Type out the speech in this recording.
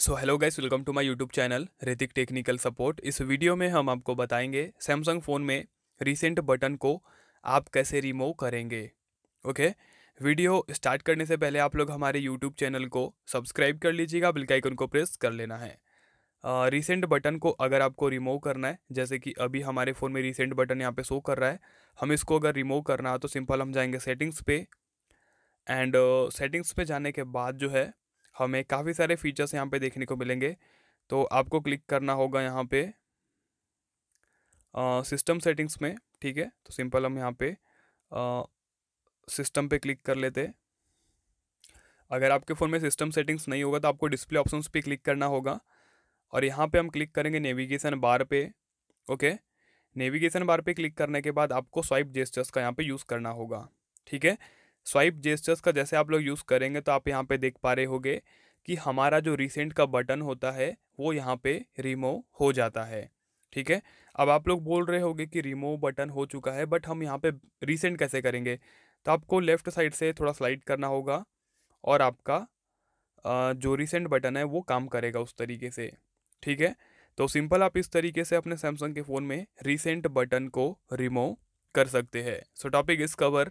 so hello guys welcome to my YouTube channel Hrithik technical support इस video में हम आपको बताएंगे सैमसंग फ़ोन में रिसेंट बटन को आप कैसे रिमूव करेंगे ओके वीडियो स्टार्ट करने से पहले आप लोग हमारे यूट्यूब चैनल को सब्सक्राइब कर लीजिएगा बिल को प्रेस कर लेना है रिसेंट बटन को अगर आपको रिमूव करना है जैसे कि अभी हमारे फ़ोन में रिसेंट बटन यहाँ पे शो कर रहा है हम इसको अगर रिमूव करना है तो सिंपल हम जाएंगे सेटिंग्स पे एंड सेटिंग्स uh, पे जाने के बाद जो है हमें काफ़ी सारे फीचर्स यहाँ पे देखने को मिलेंगे तो आपको क्लिक करना होगा यहाँ पे सिस्टम सेटिंग्स में ठीक है तो सिंपल हम यहाँ पे सिस्टम पे क्लिक कर लेते अगर आपके फ़ोन में सिस्टम सेटिंग्स नहीं होगा तो आपको डिस्प्ले ऑप्शंस पे क्लिक करना होगा और यहाँ पे हम क्लिक करेंगे नेविगेशन बार पे ओके नेविगेशन बार पे क्लिक करने के बाद आपको स्वाइप जेस्टर्स का यहाँ पे यूज़ करना होगा ठीक है स्वाइप जेस्टर्स का जैसे आप लोग यूज़ करेंगे तो आप यहाँ पे देख पा रहे होगे कि हमारा जो रिसेंट का बटन होता है वो यहाँ पे रिमूव हो जाता है ठीक है अब आप लोग बोल रहे होगे कि रिमूव बटन हो चुका है बट हम यहाँ पे रिसेंट कैसे करेंगे तो आपको लेफ़्ट साइड से थोड़ा स्लाइड करना होगा और आपका जो रिसेंट बटन है वो काम करेगा उस तरीके से ठीक है तो सिंपल आप इस तरीके से अपने सैमसंग के फ़ोन में रिसेंट बटन को रिमूव कर सकते हैं सो टॉपिक इस कवर